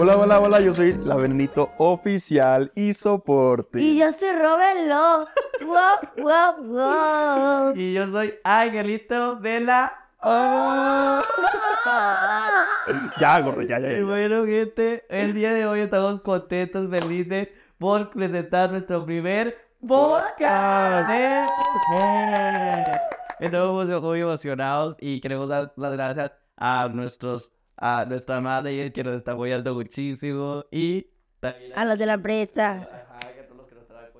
Hola, hola, hola, yo soy la Benito Oficial y Soporte. Y yo soy Robelo. Y yo soy Angelito de la ya, gorro, ya, ya, bueno, gente, el día de hoy estamos contentos, felices por presentar nuestro primer podcast. Estamos muy emocionados y queremos dar las gracias a nuestros a nuestra madre que nos está apoyando muchísimo y a, los de la empresa.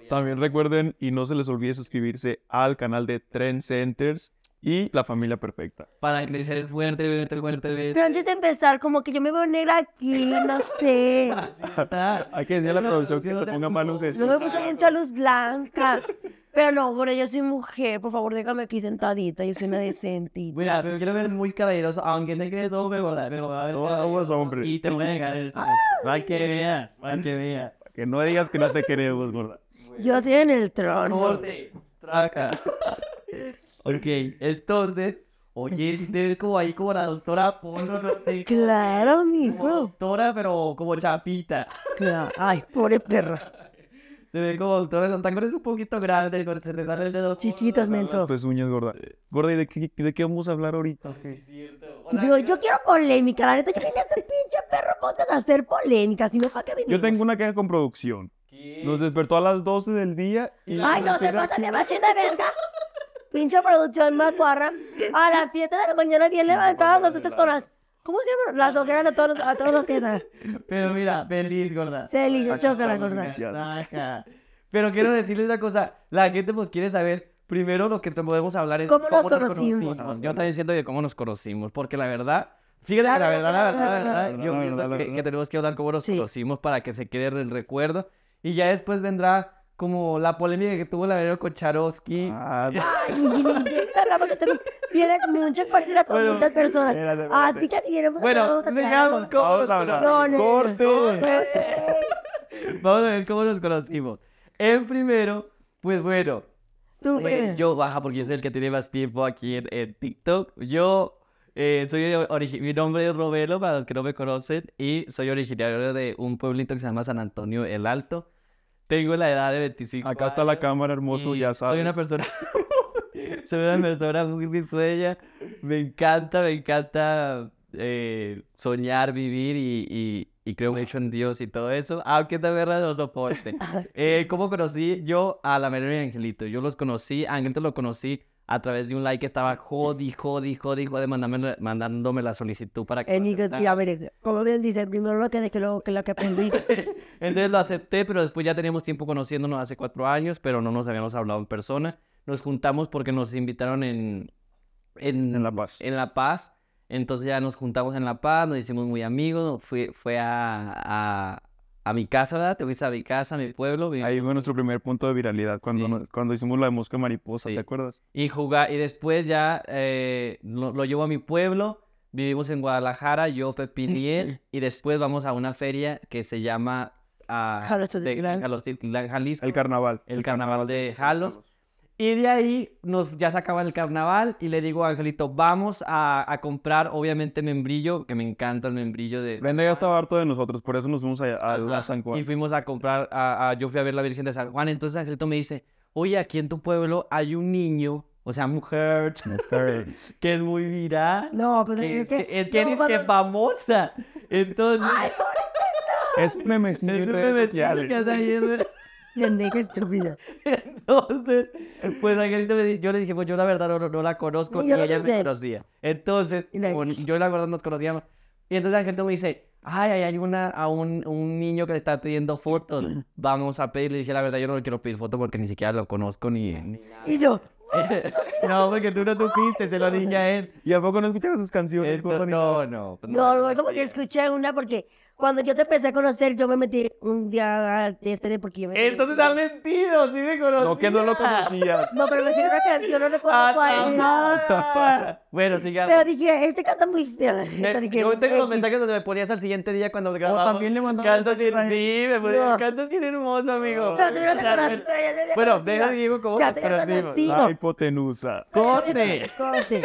También recuerden y no se les olvide suscribirse al canal de Trend Centers y La familia perfecta. Para crecer fuerte, fuerte, fuerte, fuerte. Pero antes de empezar, como que yo me voy a poner aquí, no sé. Hay que decir a la producción que te ponga manos eso. No me puse mucha luz blanca. Pero no, por yo soy mujer, por favor, déjame aquí sentadita, yo soy una decentita Mira, pero quiero ver muy caballeroso, aunque te quede todo me gorda. me a Todos hombres. Y te voy a dejar el... Ah. Para que veas, para que veas. Que no digas que no te queremos, gorda. Yo estoy en el trono. traca. Ok, entonces, oye, te si ves como ahí como la doctora Polo, no sé. Claro, mijo. doctora, pero como chapita. Claro. Ay, pobre perra. Se ve como doctora Santa es un poquito grande, se le el dedo. Chiquitos, menso. Pues uñas, gorda. Eh. Gorda, ¿y de qué, de qué vamos a hablar ahorita? yo quiero polémica, la neta, yo vine a este pinche perro podcast a hacer polémica, si no, ¿para qué venimos? Yo tengo una queja con producción. ¿Qué? Nos despertó a las 12 del día y... ¡Ay, no se pasa de machín de verga! pinche producción macuarra, a la fiesta de la mañana bien levantados nosotros con las... ¿Cómo se llama? Las ojeras de todos, a todos los que están. Pero mira, feliz, gorda. Feliz, chosca gorda. Pero quiero decirles una cosa, la gente nos pues quiere saber primero lo que podemos hablar es cómo, nos, conocimos? Yo también siento que cómo nos conocimos, porque la verdad, fíjate, la, la verdad, la verdad, la verdad, yo pienso que, tenemos que hablar cómo nos conocimos para que se quede el recuerdo y ya después vendrá como la polémica que tuvo la ah, Vero con Charosky. Ah, Ay, la porque también muchas parecidas con muchas personas. Así que si queremos bueno, a vamos a dejamos, vamos a corte. vamos a ver cómo nos conocimos. En primero, pues bueno. Eh, eh. yo, baja, porque yo soy el que tiene más tiempo aquí en, TikTok. Yo eh, soy mi nombre es Robelo, para los que no me conocen, y soy originario de un pueblito que se llama San Antonio el Alto tengo la edad de 25. Acá está la cámara, hermoso, ya sabes. Soy una persona. soy una persona muy sueña. Me encanta, me encanta eh, soñar, vivir y, y, y, creo mucho en Dios y todo eso. Aunque también no soporte. Eh, ¿Cómo conocí yo a la Melanie Angelito? Yo los conocí, a Angelito lo conocí a través de un like estaba jodi, jodi, jodi, jodi, mandándome, mandándome la solicitud para que... Eh, a ver, como bien dice, primero lo que que lo que, lo que aprendí. Entonces lo acepté, pero después ya teníamos tiempo conociéndonos hace cuatro años, pero no nos habíamos hablado en persona. Nos juntamos porque nos invitaron en... En, La Paz. En La Paz. Entonces ya nos juntamos en La Paz, nos hicimos muy amigos, fue, fue a, a mi casa, ¿verdad? Te fuiste a mi casa, a mi pueblo. Ahí fue nuestro primer punto de viralidad, cuando, cuando hicimos la de mosca mariposa, ¿te acuerdas? Y jugar, y después ya eh, lo, llevo a mi pueblo, vivimos en Guadalajara, yo, Pepín y y después vamos a una feria que se llama... Uh, Jalisco. El carnaval. El, carnaval, de Jalos. Jalos. Y de ahí nos, ya se acaba el carnaval y le digo a Angelito, vamos a, comprar obviamente membrillo, que me encanta el membrillo de... Vende ya estaba harto de nosotros, por eso nos fuimos a, San Juan. Y fuimos a comprar, a, yo fui a ver la Virgen de San Juan, entonces Angelito me dice, oye, aquí en tu pueblo hay un niño, o sea, mujer, que es muy viral. No, pero que, es que... Es famosa. Entonces... Es un es un nega estúpida. Entonces, pues Angelito me dice... yo le dije, pues yo la verdad no, la conozco y, ella me conocía. Entonces, yo la verdad nos conocíamos. Y entonces Angelito me dice, ay, hay una, a un, niño que le está pidiendo fotos. Vamos a pedirle. Le dije, la verdad, yo no le quiero pedir fotos porque ni siquiera lo conozco ni. Y yo. no, porque tú no tuviste, se lo dije a él. ¿Y a poco no escuchaba sus canciones? Pues, no, no, no, no. No, como que escuché una porque cuando yo te empecé a conocer, yo me metí un día a este porque yo me Entonces has mentido, sí me conocí. No, que no lo conocía. No, pero me hicieron una canción, no recuerdo ah, cuál ya. Bueno, sigamos. Pero dije, este canta muy... bien. yo tengo los mensajes donde me ponías al siguiente día cuando oh, grababa. también le mandaba... Cantas bien, sí, me ponías... Cantas bien hermoso, amigo. Pero tú no te conocí, pero ya te Bueno, deja, Diego, ¿cómo te conocimos? La hipotenusa. ¡Corte! ¡Corte!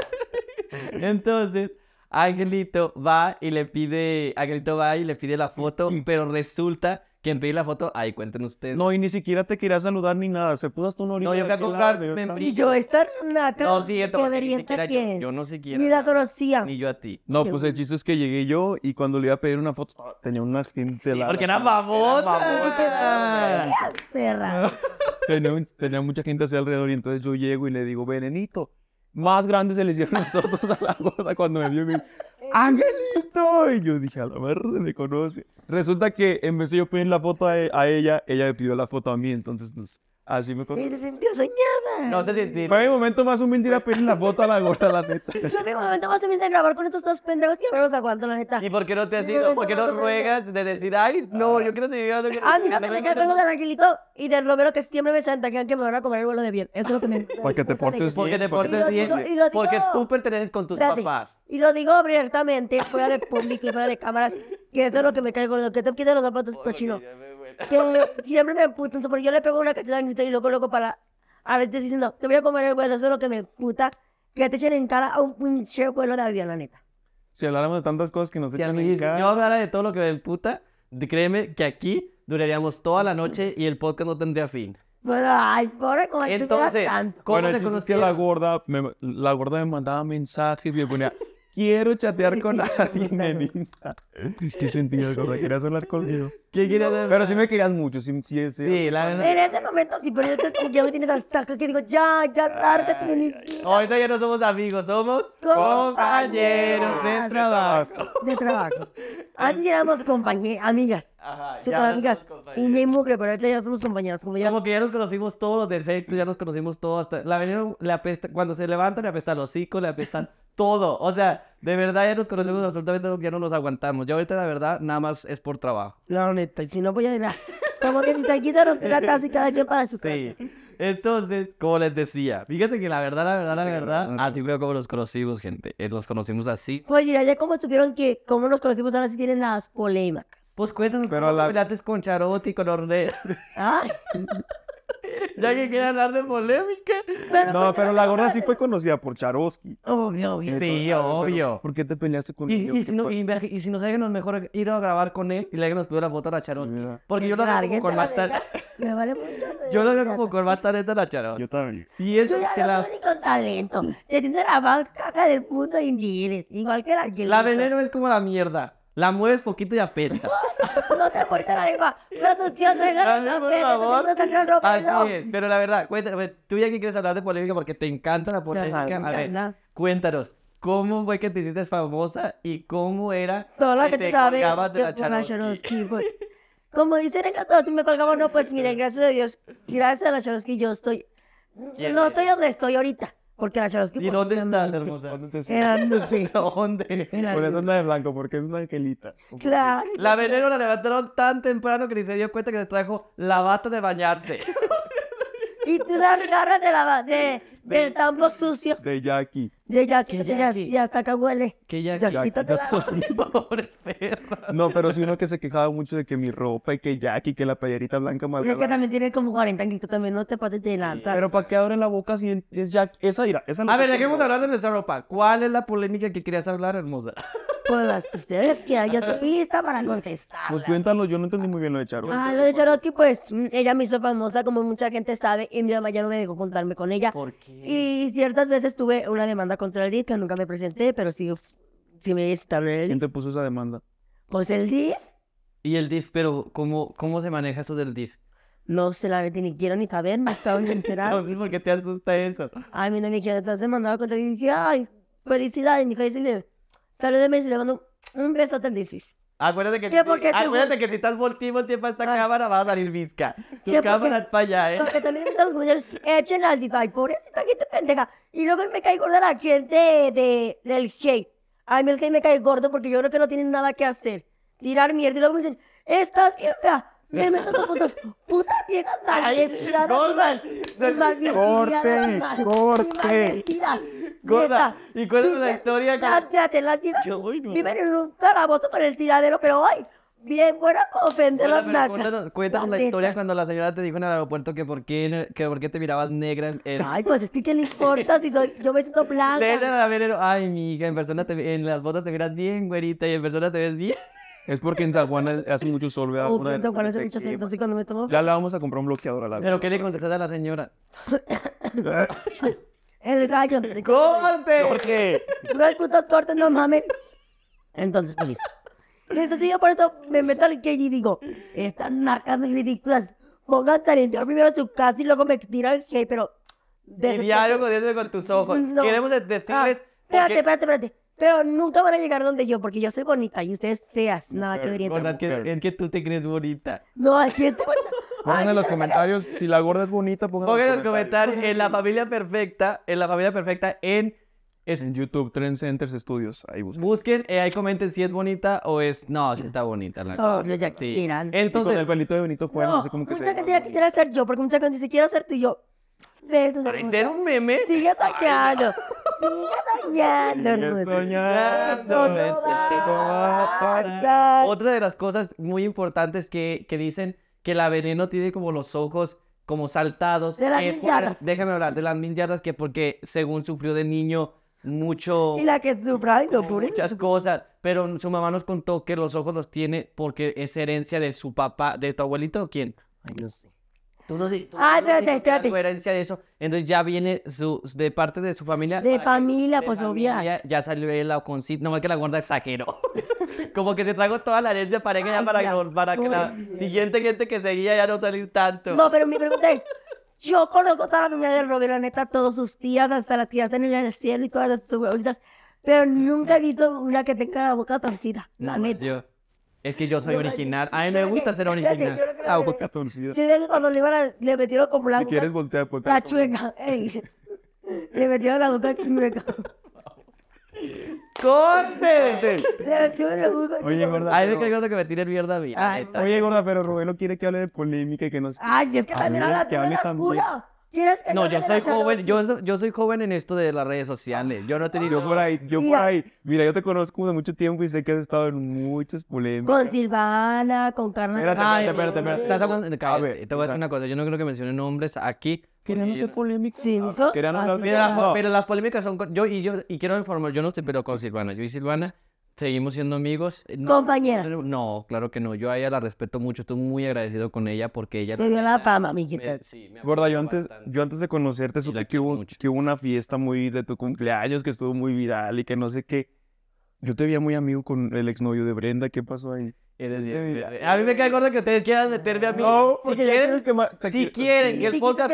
Entonces... Angelito va y le pide, Angelito va y le pide la foto, mm. pero resulta que en pedir la foto, ay, cuenten ustedes. No, y ni siquiera te quería saludar ni nada. Se puso hasta un No, yo fui a comprar. Y yo esta nata. No, sí, esto ni siquiera yo, yo no siquiera. Ni la conocía. Ni yo a ti. No, pues el chiste es que llegué yo y cuando le iba a pedir una foto, ah, tenía una gente sí, Porque era babota. Tenía, tenía mucha gente hacia alrededor y entonces yo llego y le digo, Venenito más grande se le hicieron nosotros a la gorda cuando me vio. Me eh. ¡Angelito! Y yo dije, a la se me conoce. Resulta que en vez de yo pedir la foto a, e, a, ella, ella me pidió la foto a mí. Entonces, pues, Así me Y te sentí soñada. No te sentí. Fue mi momento más humilde ir a pedir la bota a la gorda, la neta. Fue mi momento más humilde de grabar con estos dos pendejos que no los aguanto, la neta. ¿Y por qué no te has ido? ¿Por qué no ruegas de decir, ay, no, yo quiero seguir viviendo? A mí no me queda acuerdo del angelito y del Romero que siempre me santa que me van a comer el vuelo de bien. Eso es lo que me. Porque te portes bien. Porque te portes bien. Porque tú perteneces con tus papás. Y lo digo abiertamente, fuera de público y fuera de cámaras, que eso es lo que me cae gordo, que te quiten los zapatos pues, chino que siempre me puta, porque yo le pego una cachetada y lo coloco para. A veces diciendo, te voy a comer el eso es lo que me puta que te echen en cara a un pinche huevo de avión, la neta. Si habláramos de tantas cosas que nos si echan en cara. Yo hablara de todo lo que me puta, créeme que aquí duraríamos toda la noche y el podcast no tendría fin. Bueno, ay, pobre, como Entonces, tanto. ¿cómo bueno, se conocía? La gorda, me, la gorda me mandaba mensajes y me ponía quiero chatear con alguien en Insta. Qué sentido, querías hablar conmigo. ¿Qué Pero sí me querías mucho. Sí, la verdad. En ese momento sí, pero yo te, como ya me tienes hasta acá que digo, ya, ya, tarde, tu Ahorita ya no somos amigos, somos compañeros de trabajo. De trabajo. Antes éramos compañeras, amigas. Ajá, amigas. Un mugre, pero ahorita ya somos compañeras. Como, ya... que ya nos conocimos todos los defectos, ya nos conocimos todos. Hasta... La veneno cuando se levanta le apesta los hocico, le apesta todo. O sea, de verdad ya nos conocemos absolutamente, ya no nos aguantamos. Ya ahorita, la verdad, nada más es por trabajo. La neta, y si no voy a ir nada. Como que se quitaron piratas y cada quien para su casa. Sí. Entonces, como les decía, fíjense que la verdad, la verdad, la verdad, así fue como los conocimos, gente. Eh, nos los conocimos así. Pues mira, ya como supieron que, como nos conocimos, ahora sí vienen las polémicas. Pues cuéntanos, pero la... pilates con y con Ornella. ¿Ah? ya que quiere hablar de polémica. no, pues, pero la gorda sí fue conocida por Charosky. Obvio, obvio. Sí, obvio. ¿Por qué te peleaste con y, y, no, y, si nos alguien mejor ir a grabar con él y le nos pudiera votar a Charosky. porque yo lo hago como corbata. me vale mucho. Yo lo hago como corbata neta a Charosky. Yo también. Si es yo ya que Es con talento. Te tiene la más caca del mundo y ni Igual que la que... La veneno es como la mierda. La mueves poquito y apenas no te cortes la lengua. Producción, regalos, no, te favor. la ah, pero la verdad, tú ya que quieres hablar de polémica porque te encanta la polémica. a ver, cuéntanos, ¿cómo fue que te hiciste famosa y cómo era Todo lo que, te, sabe, de la Charosky? Pues, como dicen en todos, si me colgamos, no, pues miren, gracias a Dios, gracias a la Charosky, yo estoy, no estoy donde estoy ahorita. Porque la Charosky... ¿Y pues, dónde estás, hermosa? ¿Dónde te Eran ¿Dónde? Por eso anda de blanco, porque es una angelita. Claro. La veneno la levantaron tan temprano que ni se dio cuenta que se trajo la bata de bañarse. y tú la agarras de la, de, del tambo sucio. De Jackie. Ya que ya y hasta acá huele. Que ya, ya, quítate la pobre No, pero si uno que se quejaba mucho de que mi ropa y que Jackie, que la payarita blanca más. Es que también tiene como 40 años, también no te pases de lanza. Pero ¿para qué abren la boca si es Jack Esa, mira, esa no A ver, dejemos hablar de nuestra ropa. ¿Cuál es la polémica que querías hablar, hermosa? Pues las que ustedes quieran, yo estoy lista para contestar. Pues cuéntanos yo no entendí muy bien lo de Charosky. Ah, lo de Charosky, pues mm, ella me hizo famosa, como mucha gente sabe, y mi mamá ya no me dejó contarme con ella. ¿Por qué? Y ciertas veces tuve una demanda contra el DIF, que nunca me presenté, pero sí, sí me en El... ¿Quién te puso esa demanda? Pues el DIF. ¿Y el DIF? Pero, ¿cómo, cómo se maneja eso del DIF? No se la ni quiero ni saber, no estaba enterando enterado. ¿Por qué te asusta eso? A mí no me quiero, estás demandado contra el DIF. Y dije, ay, felicidades, mi hija. Y le saludé, y le mando un beso a DIF. Acuérdate que, acuérdate que si estás el tiempo a esta ah. cámara, va a salir bizca. Tu cámara es para allá, ¿eh? Porque también están los mujeres, echen al DeFi, pobrecita te pendeja. Y luego me cae gorda la gente de, del hate. A mí el hate me cae gordo porque yo creo que no tienen nada que hacer. Tirar mierda y luego me dicen, estás bien fea me meto dos puntos. Puta ciega malhechada. Goldman. Corte, corte. Gorda, ¿Y cuál es la historia? Cállate, las chicas Yo voy, no. viven en un calabozo por el tiradero, pero hoy bien buena para ofender a las blancas. Cuéntanos la, historia cuando la señora te dijo en el aeropuerto que por qué, que por qué te mirabas negra. Ay, pues es que le importa si soy, yo me siento blanca? ay, mija, en persona te, en las botas te miras bien, güerita, y en persona te ves bien. Es porque en San hace mucho sol, ¿verdad? en hace mucho sol, cuando me tomo... Ya la vamos a comprar un bloqueador a la... Pero ¿qué le a la señora? El gallo. ¡Corte! Jorge. hay putos cortes, no mames. Entonces, feliz. Entonces yo por eso me meto al que y digo, estas nacas ridículas, pongan a Yo primero su casa y luego me tiran el cage, pero... Y algo diálogo con tus ojos. Queremos decirles... Ah, espérate, espérate, espérate. Pero nunca van a llegar donde yo, porque yo soy bonita y ustedes seas nada que ver. Es que, que tú te crees bonita. No, aquí estoy bonita. Pongan en los comentarios si la gorda es bonita, pongan, en los comentarios. En la familia perfecta, en la familia perfecta, en... Es... En YouTube, Trend Centers Studios, ahí busquen. Busquen, eh, ahí comenten si es bonita o es... No, si está bonita la Oh, ya sí. Entonces... Y el pelito de bonito Fuera no, sé cómo que Mucha gente ya quiere ser yo, porque mucha gente dice, quiero ser tú y yo... Para un meme. Sigue soñando. Sigue soñando, soñando. Otra de las cosas muy importantes que, dicen que la veneno tiene como los ojos como saltados. De las eh, mil pues, yardas. Déjame hablar, de las mil yardas que porque según sufrió de niño mucho... Y la que sufra, no Muchas cosas, pero su mamá nos contó que los ojos los tiene porque es herencia de su papá, de tu abuelito, o ¿quién? Ay, no sé. Tú ah, de eso. Entonces ya viene su, de parte de su familia. De familia, pues obvio. Ya salió la no más que la guarda de saquero. Como que se trago toda la herencia para que, para, que la siguiente gente que seguía ya no salir tanto. No, pero mi pregunta es, yo conozco toda la familia de Roberto, la neta, todos sus días, hasta las tías en el cielo y todas sus abuelitas, pero nunca he visto una que tenga la boca torcida, la es que yo soy original. a mí me gusta ser original. La boca torcida. que cuando le, iban a, le metieron como la. Si quieres voltear, La chueca. Le metieron la boca chueca. ¡Córtete! Oye, gorda. Ay, es que gorda que me tire mierda bien. Ay, oye, gorda, pero Rubén no quiere que hable de polémica y que no. Ay, es que también habla de la no, yo soy joven, yo, yo, soy joven en esto de las redes sociales. Yo no te tenido. Yo por ahí, yo mira, por ahí. Mira, yo te conozco de mucho tiempo y sé que has estado en muchas polémicas. Con Silvana, con Carmen. Espérate, espérate, espérate. te voy a decir una cosa. Yo no creo que mencione nombres aquí. Querían hacer polémicas. Sí, ah, Querían ah, hablar. Pero las polémicas son. Yo y yo, y quiero informar, yo no estoy pero con Silvana. Yo y Silvana Seguimos siendo amigos. Eh, no, Compañeras. No, claro que no. Yo a ella la respeto mucho. Estoy muy agradecido con ella porque ella. Te dio la fama, amiguita. yo antes, yo antes de conocerte supe que hubo, una fiesta muy de tu cumpleaños que estuvo muy viral y que no sé qué. Yo te veía muy amigo con el exnovio de Brenda. ¿Qué pasó ahí? a mí me cae gordo que ustedes quieran meterme a mí. No, porque ya quieren, que si quieren, el podcast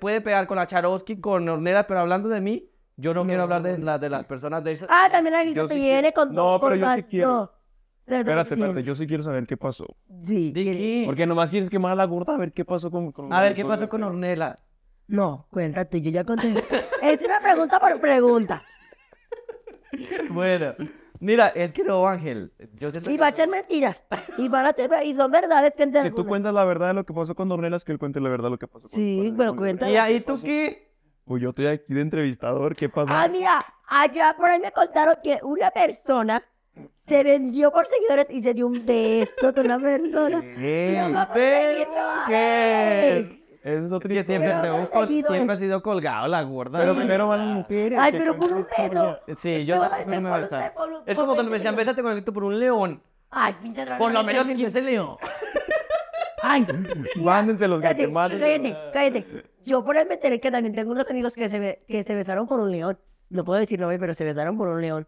puede, pegar con la Charosky, con Ornera, pero hablando de mí, yo no, quiero hablar de, de las personas de esas. Ah, también alguien que te viene con No, pero yo sí quiero. Espérate, espérate, yo sí quiero saber qué pasó. Sí. ¿De Porque nomás quieres quemar a la gorda a ver qué pasó con... A ver, ¿qué pasó con Ornella? No, cuéntate, yo ya conté. es una pregunta por pregunta. Bueno, mira, es Ángel. Y va a echar mentiras. Y van a hacer y son verdades que Si tú cuentas la verdad de lo que pasó con es que él cuente la verdad de lo que pasó con Sí, pero cuenta. ¿Y ahí tú qué? Uy, yo estoy aquí de entrevistador, ¿qué pasa? Ah, mira, allá por ahí me contaron que una persona se vendió por seguidores y se dio un beso con una persona. ¿Qué? ¿Qué? Eso es otro que siempre, siempre ha sido colgado la gorda. Pero primero van las ah. mujeres. Ay, pero con un beso. Sí, yo no me Es como cuando me decían, bésate con el por un león. Ay, pinche Por lo menos sin el león. Ay, mándense los gatos, Cállate, cállate. Yo por el me que también tengo unos amigos que se, que se besaron por un león. No puedo decirlo nombre, pero se besaron por un león.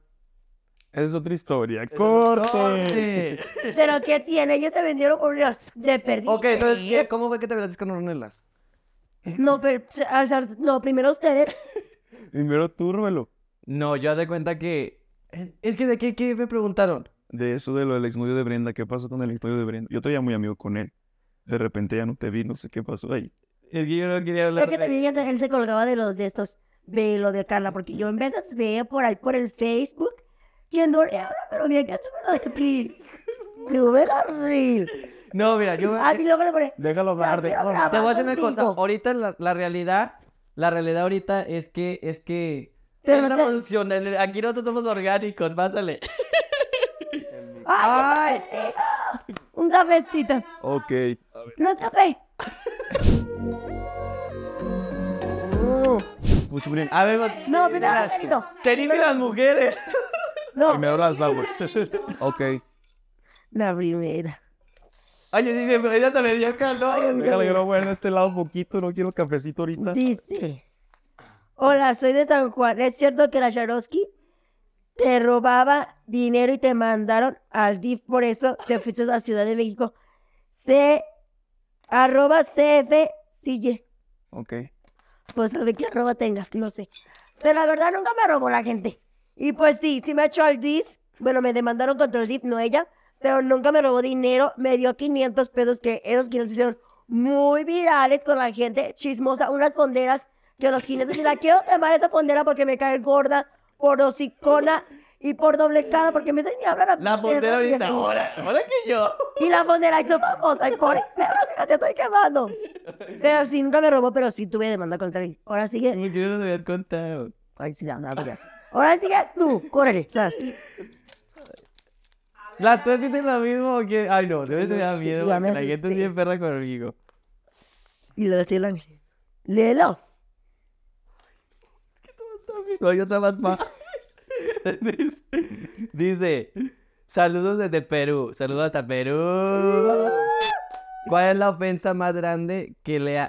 Esa es otra historia. ¡Corte! ¿Pero qué tiene? Ellos se vendieron por un león. De Ok, entonces, eh, ¿cómo fue que te besaste con Ronelas? No, pero, no, primero ustedes. Primero tú, Ruelo. No, yo de cuenta que. Es que de qué, me preguntaron. De eso de lo del exnovio de Brenda, ¿qué pasó con el exnovio de Brenda? Yo todavía muy amigo con él de repente ya no te vi, no sé qué pasó ahí. Es que no quería hablar. Es que también él se colgaba de los de estos, de lo de Carla, porque yo en veces veía por ahí por el Facebook y en ahora, pero mira que lo de Me Digo, era No, mira, yo. Ah, sí, luego le pone. Déjalo más Te voy a hacer una cosa. Ahorita la, la, realidad, la realidad ahorita es que, es que. Pero no te... aquí nosotros somos orgánicos, pásale. ¡Ay! Ay. Un cafecito. Ok. No te café! Mucho bien. A ver, No, primero, Angelito. las mujeres! No. Primero las aguas. ok. La primera. Oye, pues, ya te me dio calor. Me alegró bueno este lado un poquito, no quiero cafecito ahorita. Dice. Hola, soy de San Juan. ¿Es cierto que la Sharosky te robaba dinero y te mandaron al DIF por eso te fuiste a la Ciudad de México? Sí Arroba Sille. Ok. Pues sabe qué arroba tenga, no sé. Pero la verdad nunca me robó la gente. Y pues sí, sí me echó al DIF. Bueno, me demandaron contra el DIF, no ella. Pero nunca me robó dinero. Me dio 500 pesos que esos 500 hicieron muy virales con la gente chismosa. Unas fonderas que los 500 y la quiero tomar esa fondera porque me cae gorda, por y por doble cara, porque me enseñó a hablar a La pondera ahorita, ahora, ahora que yo. Y la pondera hizo famosa, corre por perra, ¡Te estoy quemando. Pero sí, nunca me robó, pero sí tuve demanda contra él. Ahora sigue. Yo no te había contado. Ay, sí, ya, nada, ya. Ahora sigue tú, corre ¿sabes? ¿La tú dices lo mismo o qué? Ay, no, debes tener miedo. La gente es perra conmigo. Y lo decía el ángel. Léelo. Es que tú No hay otra más. Dice, saludos desde Perú, saludos hasta Perú. ¿Cuál es la ofensa más grande que le,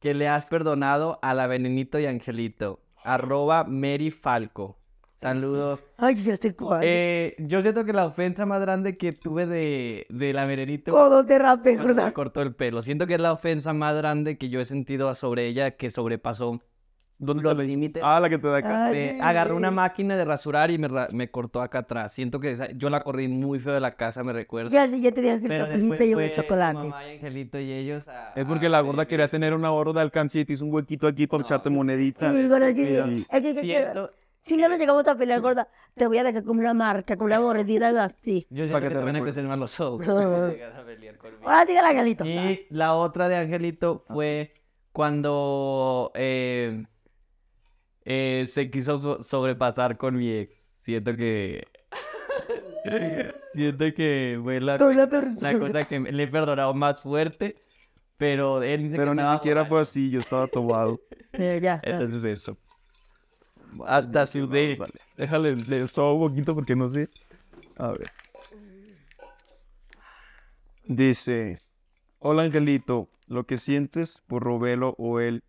que le has perdonado a la Venenito y Angelito? Arroba Mary Falco. Saludos. Ay, ya sé eh, yo siento que la ofensa más grande que tuve de, de la Venenito... de Cortó el pelo. Siento que es la ofensa más grande que yo he sentido sobre ella que sobrepasó ¿Dónde los límites. Ah, la que te da acá. agarré una máquina de rasurar y me, me cortó acá atrás. Siento que yo la corrí muy feo de la casa, me recuerdo. Ya sí, ya te dije que Angelito de chocolates. Mamá y Angelito y ellos es porque la gorda quería tener una ahorro de alcance y hizo un huequito aquí para echarte moneditas. Sí, gorda, es que, es que, quiero... Si no llegamos a pelear gorda, te voy a dejar con una marca, con una mordida así. Yo siento Para que, te, que a crecer más los ojos. Ahora sí el Angelito. Y la otra de Angelito ah. fue cuando eh, eh, se quiso sobrepasar con mi ex. Siento que. Siento que fue la, la, cosa que le he perdonado más suerte, Pero él Pero ni siquiera fue así, yo estaba tomado. Entonces eso. Hasta si Déjale, le sobo un poquito porque no sé. A ver. Dice, hola Angelito, lo que sientes por Robelo o él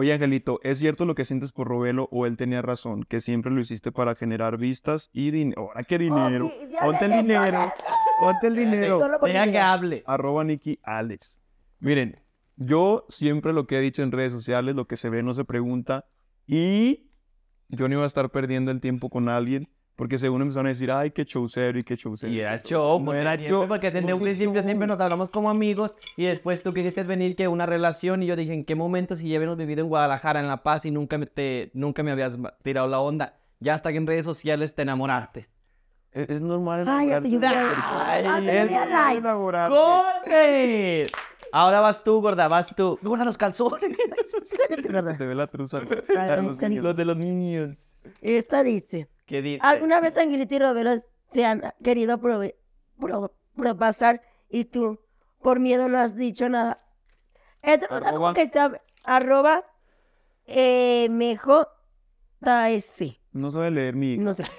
Oye, Angelito, ¿es cierto lo que sientes por Robelo o él tenía razón? Que siempre lo hiciste para generar vistas y dinero. Ahora, ¿qué dinero? Ponte, el dinero. Ponte el dinero. que hable. Arroba Nicky Alex. Miren, yo siempre lo que he dicho en redes sociales, lo que se ve no se pregunta. Y yo no iba a estar perdiendo el tiempo con alguien porque según empezaron a decir, ay, qué show y qué show Y era show, no siempre, Porque desde un siempre nos hablamos como amigos y después tú quisiste venir que una relación y yo dije, ¿en qué momento si ya habíamos vivido en Guadalajara, en La Paz y nunca me, te, nunca me habías tirado la onda? Ya hasta que en redes sociales te enamoraste. E, es, normal. Ay, hasta yo ¡Corte! Ahora vas tú, gorda, vas tú. Me guardan los calzones. Te ve la truza. Los de los niños. Esta dice... ¿Qué ¿Alguna vez en y Veloz te han querido propasar y tú por miedo no has dicho nada? Esto como que está arroba eh, mejor sí. No sabe leer mi... No sé.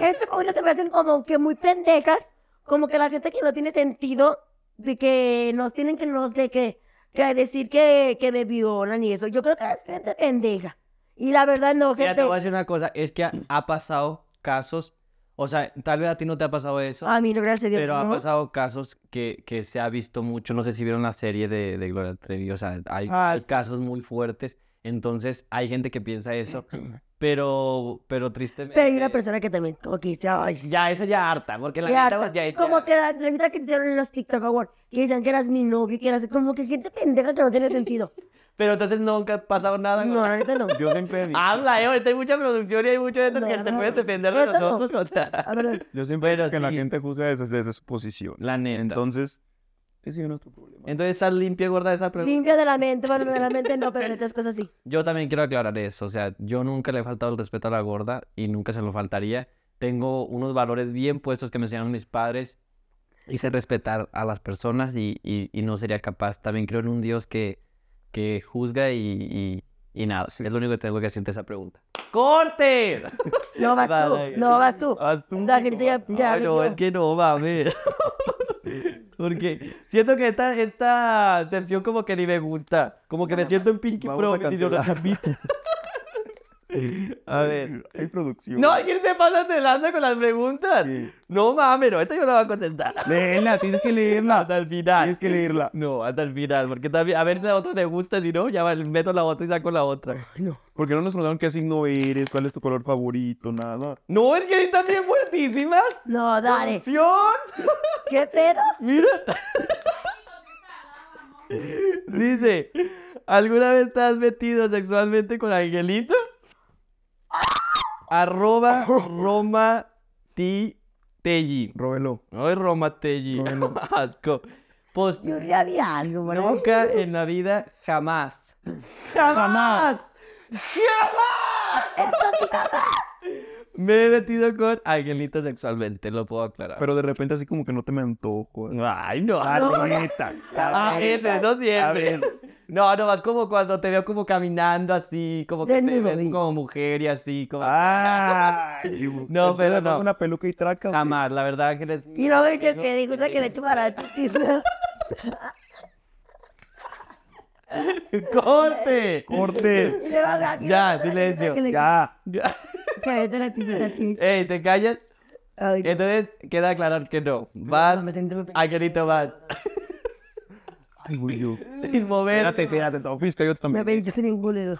esto ahora se me hacen como que muy pendejas, como que la gente que no tiene sentido, de que nos tienen que, los de que, que decir que, que me violan y eso. Yo creo que es gente pendeja. Y la verdad no, gente. Mira, te voy a decir una cosa, es que mm. ha, pasado casos, o sea, tal vez a ti no te ha pasado eso. A mí no, gracias a Dios. Pero ha pasado casos que, que se ha visto mucho, no sé si vieron la serie de, de Gloria Trevi, o sea, hay, ah, casos muy fuertes, entonces hay gente que piensa eso. Pero, pero tristemente. Pero hay una persona que también, como que dice, ay. Ya, eso ya harta, porque la gente... Pues, ya hecha. Como que la entrevista que hicieron en los TikTok favor. que dicen que eras mi novio, que eras. Como que gente pendeja que no tiene sentido. Pero entonces nunca ha pasado nada. No, ahorita no. Yo siempre Habla, eh, ahorita hay mucha producción y hay mucha gente que te puede defender de nosotros. O Yo siempre digo que la gente juzga desde, su posición. La neta. Entonces, ese es nuestro problema. Entonces, ¿estás limpia, gorda, de esa pregunta? Limpia de la mente, bueno, de la mente no, pero de otras cosas sí. Yo también quiero aclarar eso. O sea, yo nunca le he faltado el respeto a la gorda y nunca se lo faltaría. Tengo unos valores bien puestos que me enseñaron mis padres. Hice respetar a las personas y, y no sería capaz. También creo en un Dios que que juzga y, y, nada. Es lo único que tengo que hacerte esa pregunta. ¡Corte! No vas tú, no vas tú. Vas tú. La gente ya, no, es que no ver. Porque siento que esta, esta sección como que ni me gusta. Como que me siento en Pinky Vamos cancelar A ver. Hay producción. No, alguien te pasa de lanza con las preguntas? No mames, no, esta yo la voy a contestar. Leerla, tienes que leerla. Hasta el final. Tienes que leerla. No, hasta el final, porque también, a ver si la otra te gusta, si no, ya meto la otra y saco la otra. no. Porque no nos preguntaron qué signo eres, cuál es tu color favorito, nada. No, es que ahí están bien fuertísimas. No, dale. ¡Producción! ¿Qué pedo? Mira. Dice, ¿alguna vez estás metido sexualmente con Angelito? Arroba oh. Roma Telli. Robelo. ay Roma Telli. Asco. Pues, Yo ya había algo, Nunca en la vida, jamás. ¡Jamás! ¡Jamás! ¡Jamás! ¡Esto sí jamás! Me he metido con alguien sexualmente, lo puedo aclarar. Pero de repente así como que no te me antojo. Ay, no. Ah, no, neta. Ah, ese, no siempre. No, más como cuando te veo como caminando así, como que te ves como mujer y así. Como... Ah, no, pero no. Una peluca y traca. Jamás, la verdad que les... Y no ves que te disgusta que le chupa la ¡Corte! ¡Corte! ya, silencio. Ya. ya. Cállate la chica, Ey, ¿te callas? Entonces, queda aclarar que no. Vas. No, vas. Ay, güey. Sin mover. Espérate, espérate, todo fisco, yo también. Me yo soy un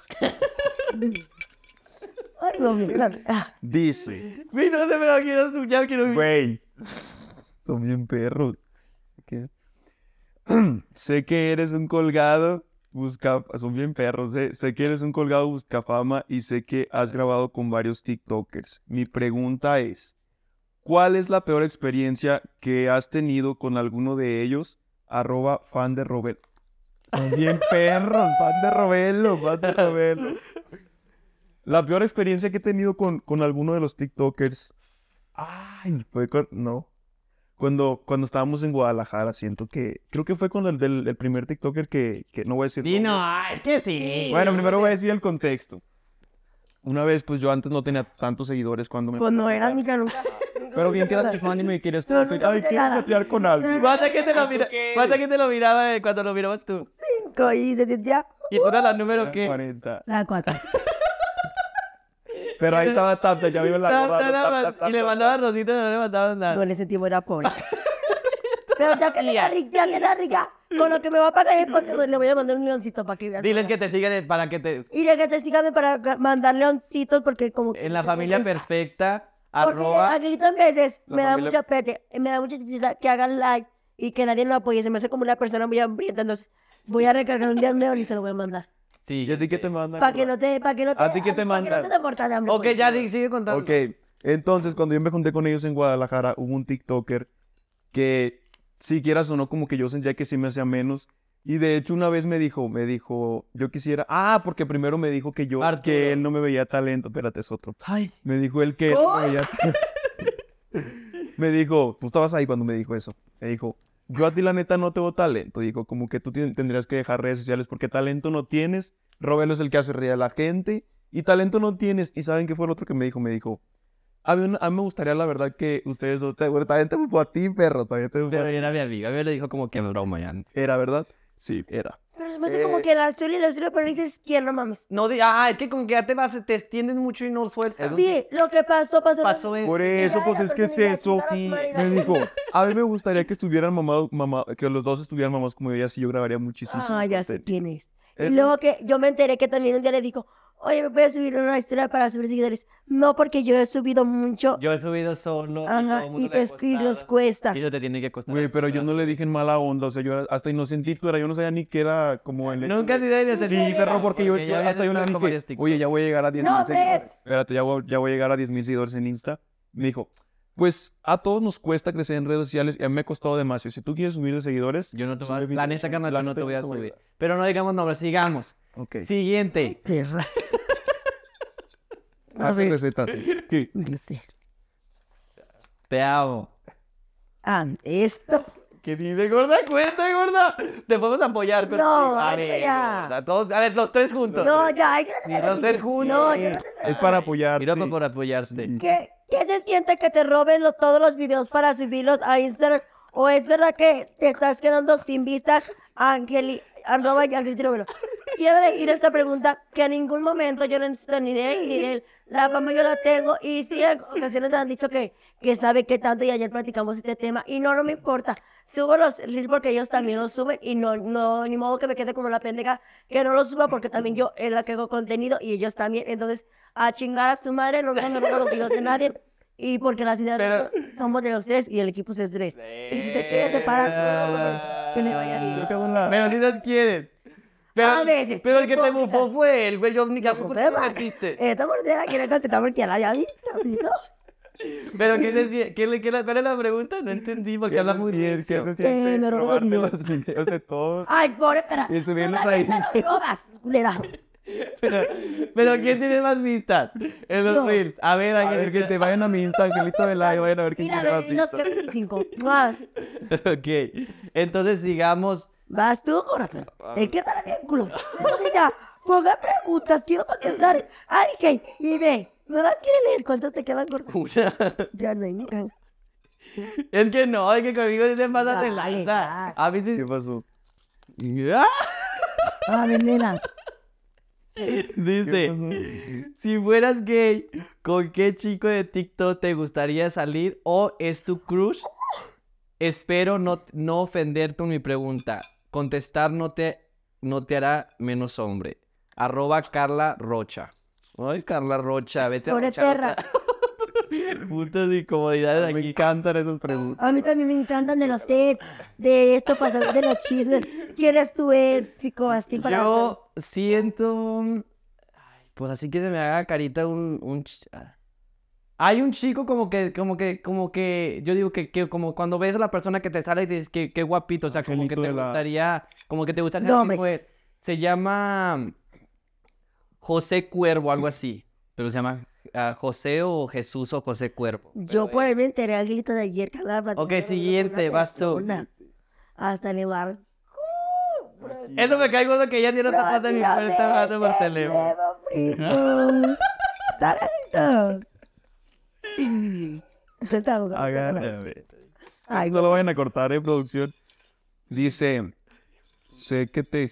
Ay, no, mira. Ah. Dice. Güey, no se me lo quiero escuchar, quiero. Güey. Son bien perros. ¿Qué? sé que eres un colgado busca, son bien perros. Sé, sé, que eres un colgado busca fama y sé que has grabado con varios TikTokers. Mi pregunta es, ¿cuál es la peor experiencia que has tenido con alguno de ellos? Arroba fan de Robert. Son bien perros, fan de Robelo, fan de Robelo. La peor experiencia que he tenido con, con alguno de los TikTokers. Ay, fue con... No cuando, cuando estábamos en Guadalajara, siento que. Creo que fue con el del primer TikToker que, que, no voy a decir. Bueno, primero voy a decir el contexto. Una vez, pues yo antes no tenía tantos seguidores cuando me. Pues no eras mi canal. Pero bien que eras mi fan y me quieres. No, no, ay, quiero chatear con alguien. ¿Cuánta gente te lo, lo miraba cuando lo mirabas tú? Cinco y te ya... ¿Y tú eras la ¡Uh! número qué? La cuatro. Pero ahí estaba Tapta, ya vivo en la gorra. Y le mandaba rositas, no le mandaba nada. No, en ese tiempo era pobre. Pero ya que era rica, ya que era rica. Con lo que me va a pagar es porque le voy a mandar un leoncito para que vean. Diles que te sigan para que te. Dile que te sigan para mandar leoncitos porque como. En la familia perfecta. Porque aquí también veces me da, mucha pete, me da mucha pete, me da mucha que hagan like y que nadie lo apoye. Se me hace como una persona muy hambrienta, entonces voy a recargar un día y se lo voy a mandar. ¿Y a ti qué te mandan? Para que no te, para ¿A ti qué te mandan? Ok, ya sigue contando. Ok, entonces cuando yo me conté con ellos en Guadalajara, hubo un TikToker que, siquiera sonó como que yo sentía que sí me hacía menos. Y de hecho una vez me dijo, me dijo, yo quisiera, ah, porque primero me dijo que yo, que él no me veía talento, espérate, es otro. Me dijo él que Me dijo, tú estabas ahí cuando me dijo eso. Me dijo, yo a ti la neta no te talento, digo, como que tú tendrías que dejar redes sociales porque talento no tienes, Robelo es el que hace reír a la gente y talento no tienes. ¿Y saben qué fue el otro que me dijo? Me dijo, a mí, me gustaría la verdad que ustedes, bueno, también te fue a ti, perro, talento. te fue Pero era mi amigo, a mí le dijo como que broma, ya. ¿Era verdad? Sí, era. Eh, como que la azul y la azul pero dices, ¿quién no mames? No, ah, es que como que ya te vas, te extiendes mucho y no sueltas. Sí, lo que pasó, pasó. Por eso, pues es que es eso, Me dijo, a mí me gustaría que estuvieran mamados, mamá, que los dos estuvieran mamados como ella, así yo grabaría muchísimo. Ah, ya sé quién es. Y eh, luego que yo me enteré que también el día le dijo, oye, me voy a subir una historia para subir seguidores. No, porque yo he subido mucho. Yo he subido solo. Ajá, y, y, pues, y los cuesta. Y eso te tiene que costar. Güey, pero yo no le dije en mala onda, o sea, yo hasta inocentito era, yo no sabía ni qué era como el hecho Nunca te de... Sí, sí perro, porque, yo, ya hasta yo le dije, oye, ya voy a llegar a 10 mil no, seguidores. Espérate, ya voy, ya voy a llegar a 10 mil seguidores en Insta. Me dijo, pues a todos nos cuesta crecer en redes sociales y a mí me ha costado demasiado. Si tú quieres subir de seguidores, yo no te voy a subir. La neta, carnal, no te voy a subir. Pero no digamos nombres, sigamos. Ok. Siguiente. Qué raro. Hace receta. Te amo. Ah, esto. ¿Qué dices, gorda? Cuenta, gorda. Te podemos apoyar, pero. No, a ver, ya. todos, a ver, los tres juntos. No, ya, hay que Los tres juntos. No, Es para apoyarte. Mira, para apoyarte. ¿Qué? ¿Qué se siente que te roben todos los videos para subirlos a Instagram? ¿O es verdad que te estás quedando sin vistas, Angeli? Arroba Quiero decir esta pregunta que en ningún momento yo no necesito ni de él, La fama yo la tengo y si en ocasiones me han dicho que, que sabe qué tanto y ayer platicamos este tema y no, no me importa. Subo los reels porque ellos también los suben y no, no, ni modo que me quede como la pendeja que no los suba porque también yo es la que hago contenido y ellos también. Entonces, a chingar a su madre, no no los hijos de nadie. Y porque las ideas pero... somos de los tres y el equipo es tres. Sí. Y si te quieres separar, no, que le vaya bien. Pero si las quieres. Pero, a veces. Pero el que te bufó fue el güey, yo ni caso. ¿Por qué metiste? Esta eh, mordida quiere que la haya visto, amigo. Pero ¿qué ¿Qué le, qué ¿Cuál es la pregunta? No entendí porque habla muy bien. Que no tiene los videos de todos. Ay, pobre, espera. Y subirlos ahí. Las drogas, culeras. Pero, pero ¿quién tiene más vistas? En los reels. A ver, a, ver, que te vayan a mi Insta, la Velay, vayan a ver quién tiene más vistas. Ah. ok. Entonces, sigamos Vas tú, corazón. Ah. ¿En qué tan el culo? Mira, ponga preguntas, quiero contestar. Ay, que, y ve, ¿no las quiere leer? ¿Cuántas te quedan cortas? ya no hay nunca. Es que no, es que conmigo te pasas de la A mí ¿Qué pasó? Ah, ver, nena. Dice, si fueras gay, ¿con qué chico de TikTok te gustaría salir o es tu crush? Espero no, no ofenderte con mi pregunta. Contestar no te, hará menos hombre. Arroba Carla Rocha. Ay, Carla Rocha, vete a Rocha, perra. Putas incomodidades Me encantan esas preguntas. A mí también me encantan de los de esto de los chismes. ¿Quién es tu éxito eh, así para Yo siento... pues así que se me haga carita un... Ah. Hay un chico como que, como que, como que, yo digo que, como cuando ves a la persona que te sale y dices que, qué guapito, o sea, como que te gustaría, como que te gustaría. No, Se llama José Cuervo, algo así, pero se llama ah, José o Jesús o José Cuervo. Yo por ahí me enteré al de ayer que Ok, siguiente, vas tú. Hasta elevar eso me cae gordo que ella tiene otra parte de mi pero está bajando por teléfono. no lo vayan a cortar en eh, producción. Dice, sé que te,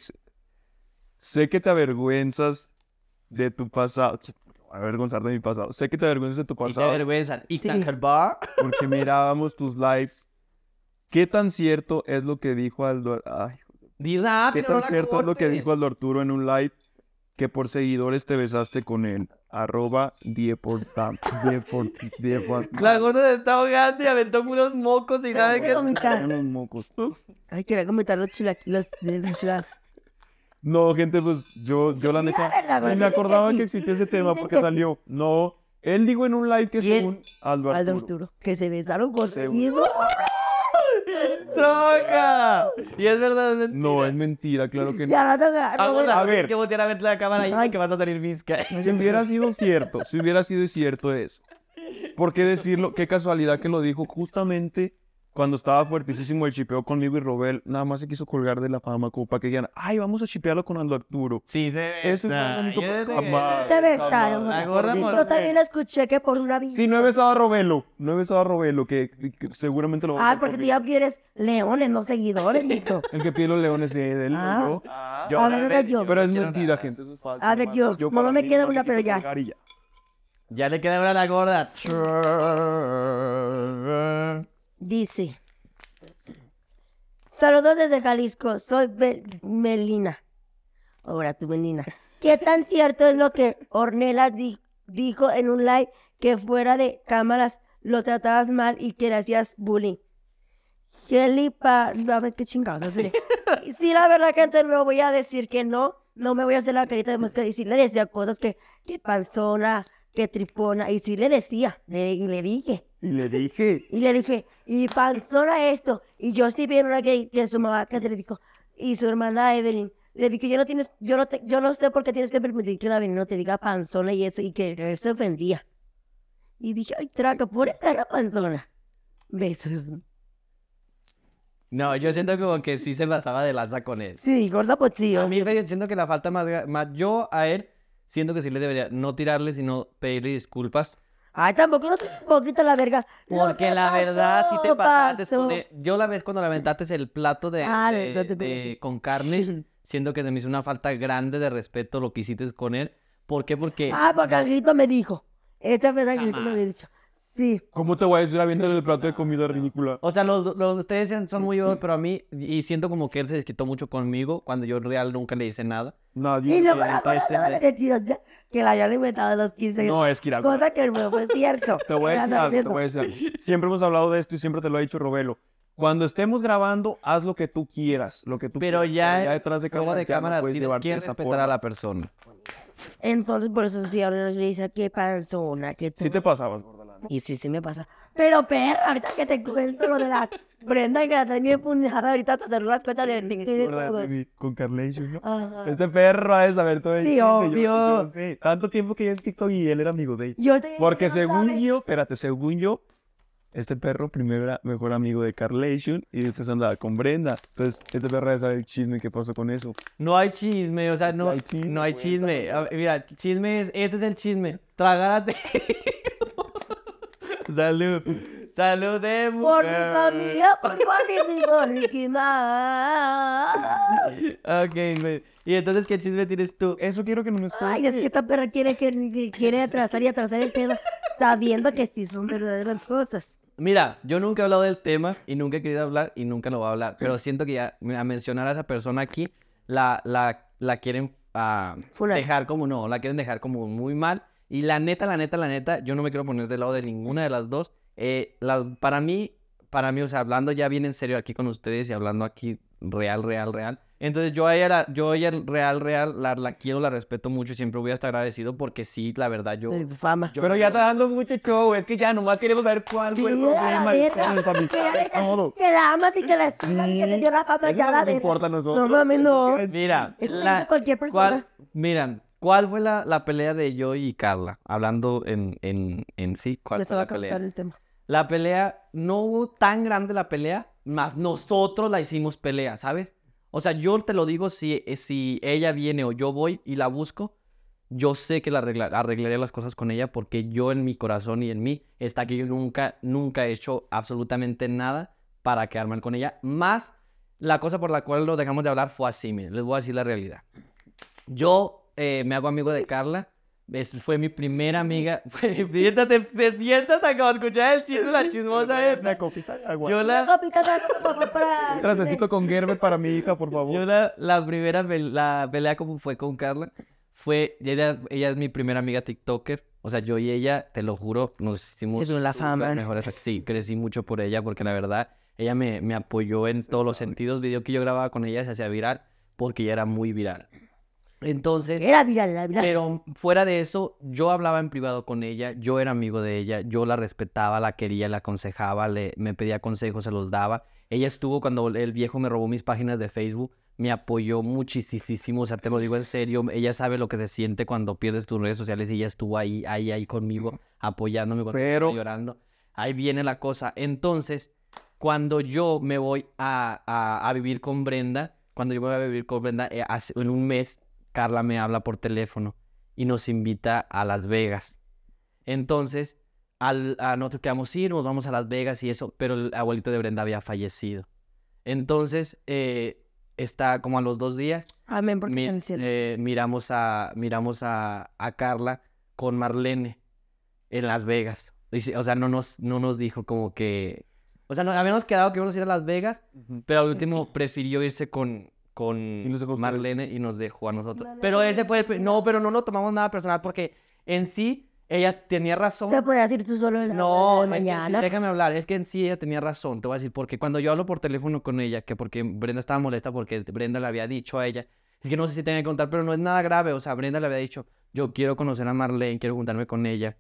sé que te avergüenzas de tu pasado. Avergonzar de mi pasado. Sé que te avergüenzas de tu pasado. Y te avergüenzas. Y Porque mirábamos tus lives. ¿Qué tan cierto es lo que dijo Aldo? Ay, Di ¿Qué tan cierto es lo que dijo Aldo Arturo en un live? Que por seguidores te besaste con él. Arroba Dieportam. La gorda se está ahogando y aventó unos mocos y nada que comentar. Unos mocos. Ay, quería comentar los chilaquiles eh, No, gente, pues yo, yo la neta. me acordaba que, existía ese tema porque salió. No, él dijo en un live que según Aldo Arturo. Que se besaron con seguidores. ¡Troca! Y es verdad, es mentira. No, es mentira, claro que no. Ya, no, toca. Ah, no, a ver. Que voltear a ver la cámara ahí que vas a tener mis Si hubiera sido cierto, si hubiera sido cierto eso. ¿Por qué decirlo? Qué casualidad que lo dijo justamente cuando estaba fuertísimo el chipeo con y Robel, nada más se quiso colgar de la fama como para que digan, ay, vamos a chipearlo con Aldo Arturo. Sí, se ve. Eso es bonito. Jamás, se besaron. Yo también escuché que por una vida. Sí, no he besado a Robelo. No he besado a Robelo, que, seguramente lo va a Ah, porque tú ya quieres leones, no seguidores, Nico. el que pide los leones de él, ah. Ah. a ver, yo. Pero es mentira, gente, A ver, yo, yo no me queda una, pero ya. ya. le queda una la gorda. dice, saludos desde Jalisco, soy Melina. Ahora tú, Melina. ¿Qué tan cierto es lo que Ornella dijo en un live que fuera de cámaras lo tratabas mal y que le hacías bullying? Gelipa, a ver qué chingados Sí, la verdad, que antes no voy a decir que no. No me voy a hacer la carita de mosca y decirle decía cosas que, que panzona, que tripona. Y sí le decía, y le dije. Y le dije. Y le dije, y panzona esto. Y yo sí vi una que, su mamá que le dijo, y su hermana Evelyn, le dije, yo no tienes, yo no, te, yo no sé por qué tienes que permitir que la no te diga panzona y eso, y que él se ofendía. Y dije, ay, traca, pura cara panzona. Besos. No, yo siento como que sí se pasaba de lanza con él. Sí, gorda pues sí. A mí me siento que la falta más, más yo a él siento que sí le debería no tirarle, sino pedirle disculpas. Ay, tampoco no poquito la verga. Porque la verdad, si te pasaste. yo la vez cuando la aventaste el plato de, ah, con carne, siento que te me hizo una falta grande de respeto lo que hiciste con él. ¿Por qué? Porque. Ah, porque Angelito me dijo. Esta vez Angelito me había dicho. Sí. ¿Cómo te voy a decir habiéndole el plato de comida ridícula? O sea, los, los ustedes son muy jóvenes, pero a mí, y siento como que él se desquitó mucho conmigo cuando yo en real nunca le hice nada. Nadie. Y lo que, eh, que la había alimentado a los 15 No, es que Cosa que es cierto. te voy a decir te voy a decir Siempre hemos hablado de esto y siempre te lo ha dicho Robelo. Cuando estemos grabando, haz lo que tú quieras, lo que tú pero quieras. pero ya detrás de cámara, de cámara puedes llevar respetar a la persona. Entonces, por esos diablos le dice, qué persona, que tú... Sí te pasabas, pues, Y sí, sí me pasa. Pero, perra, ahorita que te cuento lo de la Brenda que la trae bien puñada ahorita te cerró las cuenta de mi Con Carlation, Este perro A de saber todo eso. Sí, obvio. Tanto tiempo que yo en TikTok y él era amigo de él Porque según yo, espérate, según yo, este perro primero era mejor amigo de Carlation y después andaba con Brenda. Entonces, este perro ya sabe el chisme, que pasó con eso? No hay chisme, o sea, no, hay chisme, no hay chisme. mira, chisme, es, este es el chisme. Tragárate. Salud. Saludemos. Por mi familia, por mi familia, Ok, ¿Y entonces qué chisme tienes tú? Eso quiero que no nos Ay, es que esta perra quiere, que, quiere atrasar y atrasar el pedo, sabiendo que sí son verdaderas cosas. Mira, yo nunca he hablado del tema y nunca he querido hablar y nunca lo voy a hablar. Pero siento que ya a mencionar a esa persona aquí la, la, la quieren uh, dejar como no, la quieren dejar como muy mal. Y la neta, la neta, la neta, yo no me quiero poner del lado de ninguna de las dos. Eh, para mí, para mí, o sea, hablando ya bien en serio aquí con ustedes y hablando aquí real, real, real. Entonces yo a ella, yo a ella real, real, la, quiero, la respeto mucho, siempre voy a estar agradecido porque sí, la verdad, yo... fama. Pero ya está dando mucho show, es que ya nomás queremos saber cuál fue el problema. de Que la amas y que la estudias y que te dio la fama, ya la importa a nosotros. No mames, no. Mira. Eso la, dice cualquier persona. miran, ¿cuál fue la, la, pelea de yo y Carla? Hablando en, en, en sí, ¿cuál fue la pelea? el tema. La pelea, no hubo tan grande la pelea, más nosotros la hicimos pelea, ¿sabes? O sea, yo te lo digo, si, eh, si ella viene o yo voy y la busco, yo sé que la arreglaré las cosas con ella porque yo en mi corazón y en mí está que yo nunca, nunca he hecho absolutamente nada para quedar mal con ella. Más la cosa por la cual lo dejamos de hablar fue así, les voy a decir la realidad. Yo eh, me hago amigo de Carla es, fue mi primera amiga. siéntate, siéntate, sientas a escuchar el chisme, la chismosa ¿eh? Una copita Yo la. copita de agua, con Gerber para mi hija, por favor. Yo la, primera la pelea como fue con Carla. Fue, ella, ella es mi primera amiga TikToker. O sea, yo y ella, te lo juro, nos hicimos. Es una fama. Sí, crecí mucho por ella porque la verdad, ella me, me apoyó en todos los sentidos. Video que yo grababa con ella se hacía viral porque ella era muy viral. Entonces, era viral, era viral. pero fuera de eso, yo hablaba en privado con ella, yo era amigo de ella, yo la respetaba, la quería, la aconsejaba, le, me pedía consejos, se los daba. Ella estuvo cuando el viejo me robó mis páginas de Facebook, me apoyó muchísimo, o sea, te lo digo en serio, ella sabe lo que se siente cuando pierdes tus redes sociales y ella estuvo ahí, ahí, ahí conmigo, apoyándome, pero... llorando. Ahí viene la cosa. Entonces, cuando yo me voy a, vivir con Brenda, cuando yo voy a vivir con Brenda eh, hace, en un mes, Carla me habla por teléfono y nos invita a Las Vegas. Entonces, a nosotros quedamos ir, nos vamos a Las Vegas y eso, pero el abuelito de Brenda había fallecido. Entonces, eh, está como a los dos días. Amén, porque eh, miramos a, miramos a, Carla con Marlene en Las Vegas. O sea, no nos, no nos dijo como que... O sea, nos habíamos quedado que íbamos a ir a Las Vegas, pero al último prefirió irse con, con Marlene y nos dejó a nosotros. Pero ese fue el... No, pero no lo tomamos nada personal porque en sí ella tenía razón. Te puedes decir tú solo en la no, mañana. déjame hablar. Es que en sí ella tenía razón. Te voy a decir, porque cuando yo hablo por teléfono con ella, que porque Brenda estaba molesta porque Brenda le había dicho a ella, es que no sé si tenga que contar, pero no es nada grave. O sea, Brenda le había dicho, yo quiero conocer a Marlene, quiero juntarme con ella.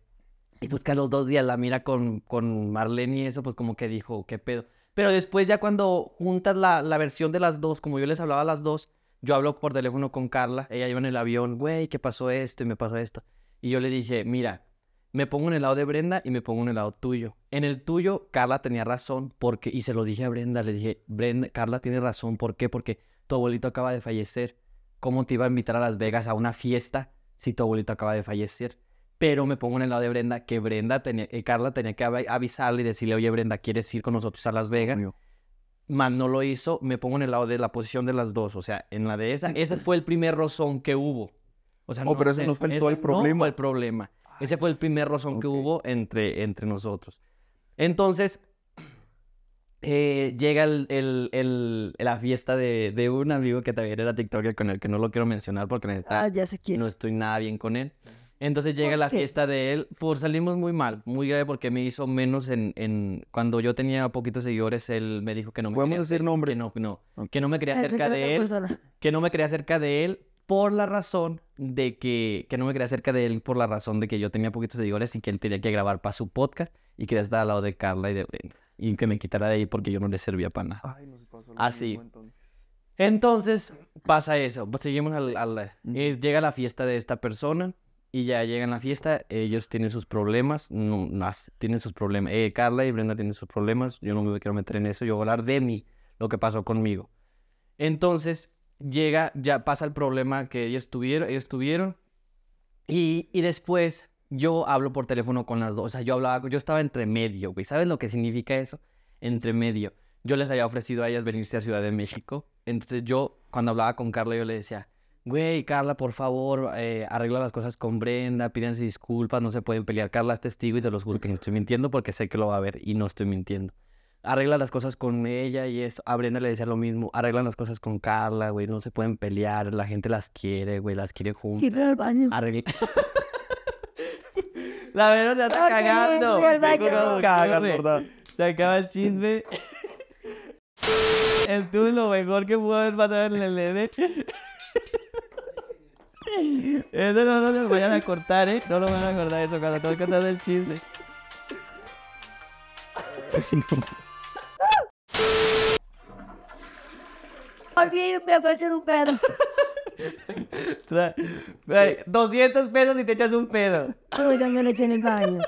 Y pues que los dos días la mira con, con Marlene y eso, pues como que dijo, ¿qué pedo? Pero después ya cuando juntas la, la versión de las dos, como yo les hablaba a las dos, yo hablo por teléfono con Carla, ella iba en el avión, güey, ¿qué pasó esto? Y me pasó esto. Y yo le dije, mira, me pongo en el lado de Brenda y me pongo en el lado tuyo. En el tuyo, Carla tenía razón, porque, y se lo dije a Brenda, le dije, Brenda, Carla tiene razón, ¿por qué? Porque tu abuelito acaba de fallecer. ¿Cómo te iba a invitar a Las Vegas a una fiesta si tu abuelito acaba de fallecer? pero me pongo en el lado de Brenda, que Brenda tenía, eh, Carla tenía que avisarle y decirle, oye Brenda, ¿quieres ir con nosotros a Las Vegas? Obvio. no lo hizo, me pongo en el lado de la posición de las dos, o sea, en la de esa, ese fue el primer rozón que hubo. O sea, oh, no, pero ese no fue el problema. el problema. Ah, ese fue el primer rozón que hubo entre, entre nosotros. Entonces, eh, llega la fiesta de, de, un amigo que también era TikToker con el que no lo quiero mencionar porque ah, no estoy nada bien con él. Entonces llega la fiesta de él. Por salimos muy mal, muy grave porque me hizo menos en, cuando yo tenía poquitos seguidores. Él me dijo que no me podemos decir nombres. Que no, que no me quería cerca de él. Que no me quería ah, cerca de él por la razón de que, que no me quería cerca de él por la razón de que yo tenía poquitos seguidores y que él tenía que grabar para su podcast y que estaba al lado de Carla y de y que me quitara de ahí porque yo no le servía para nada. Así. entonces. pasa eso. Seguimos al, pues, eh, llega la fiesta de esta persona y ya llegan a la fiesta, ellos tienen sus problemas, no, no tienen sus problemas. Eh, Carla y Brenda tienen sus problemas, yo no me quiero meter en eso, yo voy a hablar de mí, lo que pasó conmigo. Entonces, llega, ya pasa el problema que ellos tuvieron, ellos tuvieron, y, y después yo hablo por teléfono con las dos, o sea, yo hablaba, yo estaba entre medio, güey, ¿saben lo que significa eso? Entre medio. Yo les había ofrecido a ellas venirse a Ciudad de México, entonces yo, cuando hablaba con Carla, yo le decía, güey, Carla, por favor, eh, arregla las cosas con Brenda, pídanse disculpas, no se pueden pelear. Carla es testigo y te los juro que no estoy mintiendo porque sé que lo va a ver y no estoy mintiendo. Arregla las cosas con ella y es, a Brenda le decía lo mismo, arreglan las cosas con Carla, güey, no se pueden pelear, la gente las quiere, güey, las quiere juntas. Quiero ir al baño. Arregla... la verdad, ya está cagando. Al baño. se acaba el chisme. tú lo mejor que pudo haber pasado en el LED. Eso eh, no, no se lo vayan a cortar, ¿eh? No lo van a cortar eso cuando tengo que el chiste. Olvídame, me fue a hacer un pedo. 200 pesos y te echas un pedo. Pero yo me lo eché en el baño.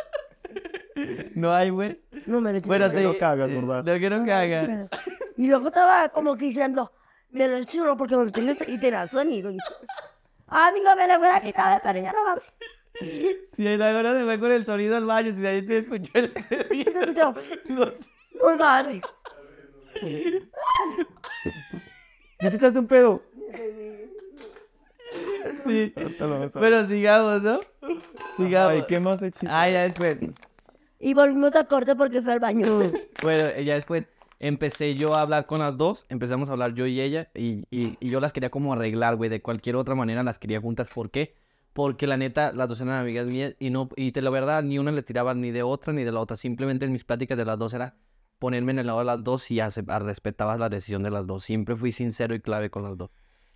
No hay, güey. No me lo eché en el no cagas, ¿verdad? No quiero que no Y luego estaba como que diciendo, me lo eché porque no tenía y te la sonido. Amigo, me la voy a quitar, pero ya no va. Si ahora se va con el sonido al baño, si ahí te escuchó el escuchó. No, no, ¿Ya te echaste un pedo? Sí. Pero sigamos, ¿no? Sigamos. Ay, ¿qué más Ah, ya después. Y volvimos a corte porque fue al baño. Bueno, ya después empecé yo a hablar con las dos, empezamos a hablar yo y ella, y, yo las quería como arreglar, güey, de cualquier otra manera las quería juntas, ¿por qué? Porque la neta, las dos eran amigas mías y no, y te la verdad, ni una le tiraba ni de otra ni de la otra, simplemente en mis pláticas de las dos era ponerme en el lado de las dos y ah, respetaba la decisión de las dos, siempre fui sincero y clave con las dos.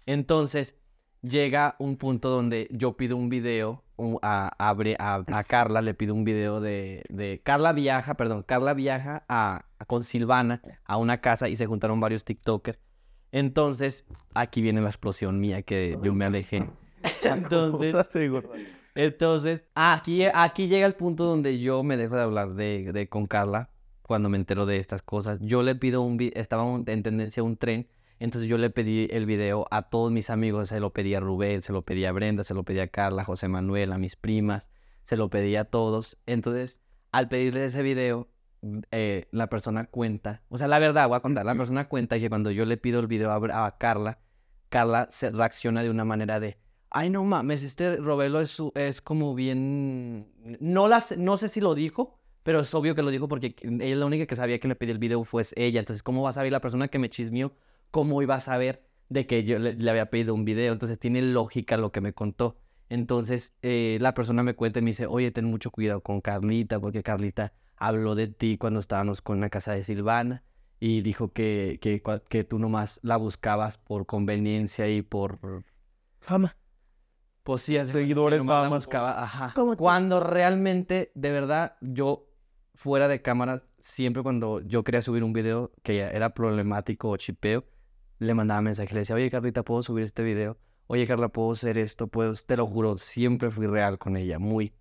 Entonces, llega un punto donde yo pido un video a, Carla, le pido un video de, Carla viaja, perdón, Carla viaja a, con Silvana a una casa y se juntaron varios TikTokers. Entonces, aquí viene la explosión mía que yo me alejé. Entonces, entonces aquí, aquí llega el punto donde yo me dejo de hablar de, con Carla cuando me entero de estas cosas. Yo le pido un video, estaba en tendencia un tren entonces yo le pedí el video a todos mis amigos, se lo pedí a Rubén, se lo pedí a Brenda, se lo pedí a Carla, José Manuel, a mis primas, se lo pedí a todos. Entonces, al pedirle ese video, mm, eh, la persona cuenta, o sea, la verdad, voy a contar, la persona cuenta que cuando yo le pido el video a, Carla, Carla se reacciona de una manera de, ay, no mames, este Robelo es, es como bien, no, las, no sé si lo dijo, pero es obvio que lo dijo porque ella mm, la única que sabía que le pedí el video fue ella, entonces, ¿cómo va a saber la persona que me chismeó ¿cómo iba a saber de que yo le, había pedido un video? Entonces tiene lógica lo que me contó. Entonces eh, la persona me cuenta y me dice, oye, ten mucho cuidado con Carlita, porque Carlita habló de ti cuando estábamos con la casa de Silvana y dijo que, que, tú nomás la buscabas por conveniencia y por... Fama. Pues sí, seguidores, nomás Cuando realmente, de verdad, yo fuera de cámara, siempre cuando yo quería subir un video que era problemático o chipeo, le mandaba mensajes, le decía, oye Carlita, ¿puedo subir este video? Oye Carla, ¿puedo hacer esto? Pues te lo juro, siempre fui real con ella, muy.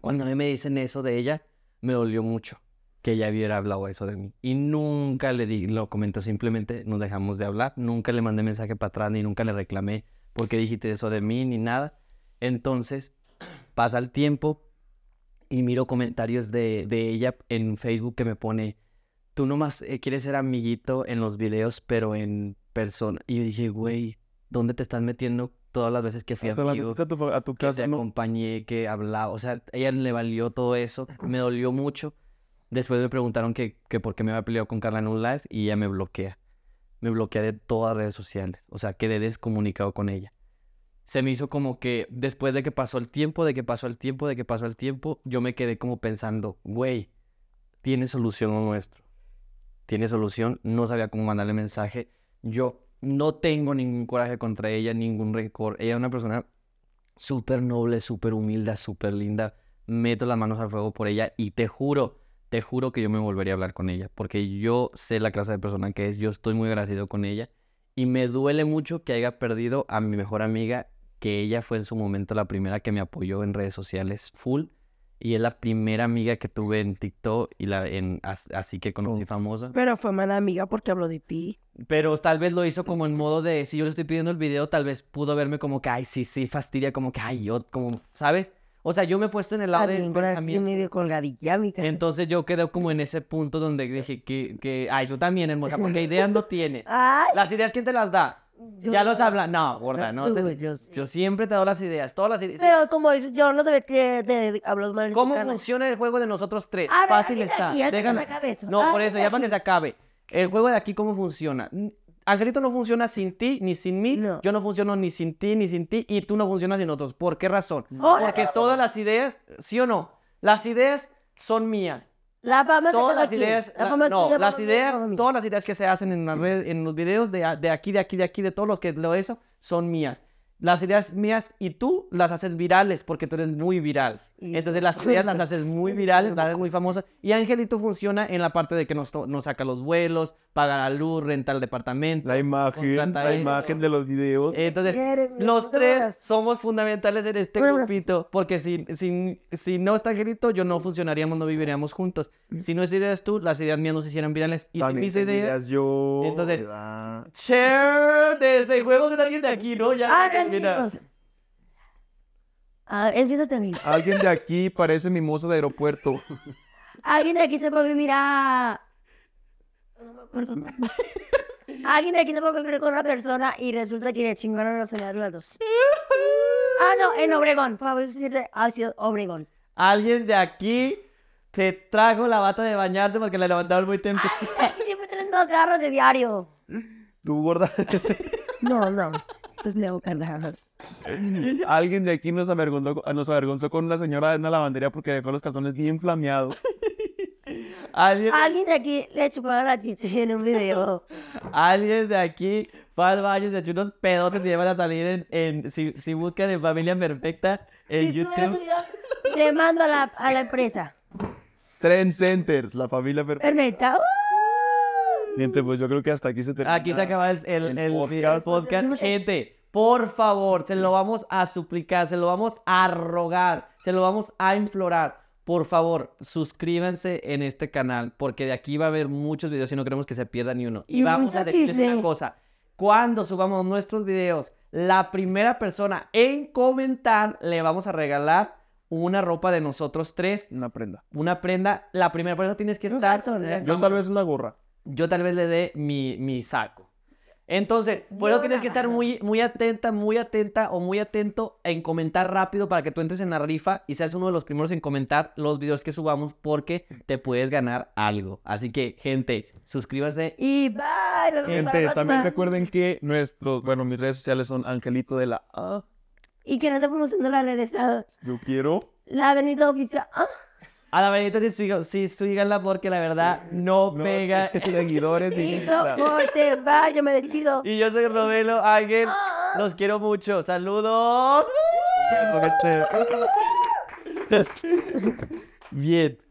Cuando a mí me dicen eso de ella, me dolió mucho que ella hubiera hablado eso de mí. Y nunca le di, lo comento, simplemente nos dejamos de hablar, nunca le mandé mensaje para atrás, ni nunca le reclamé porque dijiste eso de mí, ni nada. Entonces, pasa el tiempo y miro comentarios de, ella en Facebook que me pone, tú nomás eh, quieres ser amiguito en los videos, pero en persona. Y yo dije, güey, ¿dónde te estás metiendo todas las veces que fui a tu, casa, que te acompañé, que hablaba, o sea, ella le valió todo eso, me dolió mucho. Después me preguntaron que, que por qué me había peleado con Carla en un live y ella me bloquea. Me bloquea de todas las redes sociales, o sea, quedé descomunicado con ella. Se me hizo como que después de que pasó el tiempo, de que pasó el tiempo, de que pasó el tiempo, yo me quedé como pensando, güey, tiene solución nuestro. Tiene solución, no sabía cómo mandarle mensaje yo no tengo ningún coraje contra ella, ningún récord, Ella es una persona súper noble, súper humilde, súper linda. Meto las manos al fuego por ella y te juro, te juro que yo me volvería a hablar con ella, porque yo sé la clase de persona que es, yo estoy muy agradecido con ella y me duele mucho que haya perdido a mi mejor amiga, que ella fue en su momento la primera que me apoyó en redes sociales full y es la primera amiga que tuve en TikTok y la en así que conocí famosa. Pero fue mala amiga porque habló de ti. Pero tal vez lo hizo como en modo de si yo le estoy pidiendo el video, tal vez pudo verme como que ay, sí, sí, fastidia, como que ay, yo como, ¿sabes? O sea, yo me he puesto en el lado de medio colgadilla, mi Entonces yo quedé como en ese punto donde dije que, que ay, tú también, hermosa, porque ideas no tienes. Las ideas quién te las da? ya los habla. No, gorda, no. yo, siempre te doy las ideas, todas las ideas. Pero como dices, yo no sé qué hablo mal. ¿Cómo funciona el juego de nosotros tres? Fácil está. No, ah, por eso, ya para que se acabe. El juego de aquí, ¿cómo funciona? Angelito no funciona sin ti ni sin mí. Yo no funciono ni sin ti ni sin ti. Y tú no funcionas sin nosotros. ¿Por qué razón? Porque todas las ideas, ¿sí o no? Las ideas son mías todas las ideas, las ideas, todas las ideas que se hacen en en los videos de, aquí, de aquí, de aquí, de todos los que lo eso, son mías. Las ideas mías y tú las haces virales porque tú eres muy viral. Entonces las ideas las haces muy viral, haces muy famosas Y Angelito funciona en la parte de que nos, nos saca los vuelos, paga la luz, renta el departamento. La imagen, la imagen de los videos. Eh, entonces, los tres somos fundamentales en este grupito, porque si, si, no está Angelito, yo no funcionaríamos, no viviríamos juntos. Mm. Si no estuvieras tú, las ideas mías nos hicieran virales. Y si mis ideas, yo... Entonces, share desde juegos de alguien de aquí, ¿no? Ya, Ah, a mí. Alguien de aquí parece mi moza de aeropuerto. Alguien de aquí se puede mira. Perdón. Alguien de aquí se puede vivir con una persona y resulta que le chingaron los dos. Ah, no, en Obregón. Por favor, decirte, ha sido Obregón. Alguien de aquí te trajo la bata de bañarte porque la levantaron muy temprano. Aquí siempre tienen dos carros de diario. Tú, gorda. no, no. Entonces le voy a perder. Alguien de aquí nos avergonzó, nos avergonzó con una señora de la lavandería porque dejó los calzones bien flameados. ¿Alguien... de aquí le chuparon la chicha en un video. Alguien de aquí fue al baño, se echó unos pedotes y llevan a salir en, si, si, buscan en Familia Perfecta en YouTube. Le mando a la, a la empresa. Tren Centers, la familia perfecta. perfecta. ¡Uh! pues yo creo que hasta aquí se termina. Aquí se acaba el, el, el, podcast. Gente, por favor, se lo vamos a suplicar, se lo vamos a rogar, se lo vamos a implorar. Por favor, suscríbanse en este canal, porque de aquí va a haber muchos videos y no queremos que se pierda ni uno. Y, vamos a decirles una cosa. Cuando subamos nuestros videos, la primera persona en comentar le vamos a regalar una ropa de nosotros tres. Una prenda. Una prenda. La primera persona tienes que estar. Eh, yo tal vez una gorra. Yo tal vez le dé mi, mi saco. Entonces, bueno, tienes que estar muy, muy atenta, muy atenta o muy atento en comentar rápido para que tú entres en la rifa y seas uno de los primeros en comentar los videos que subamos porque te puedes ganar algo. Así que, gente, suscríbanse y bye. Gente, también recuerden que nuestros, bueno, mis redes sociales son Angelito de la A. Y que no te promocionando las redes. Yo quiero. La avenida Oficial. ¡Ah! A la manita sí, sí, síganla porque la verdad no, pega pega seguidores ni vaya, me despido. Y yo soy Robelo Ángel. Ah. Los quiero mucho. Saludos. Este- Bien.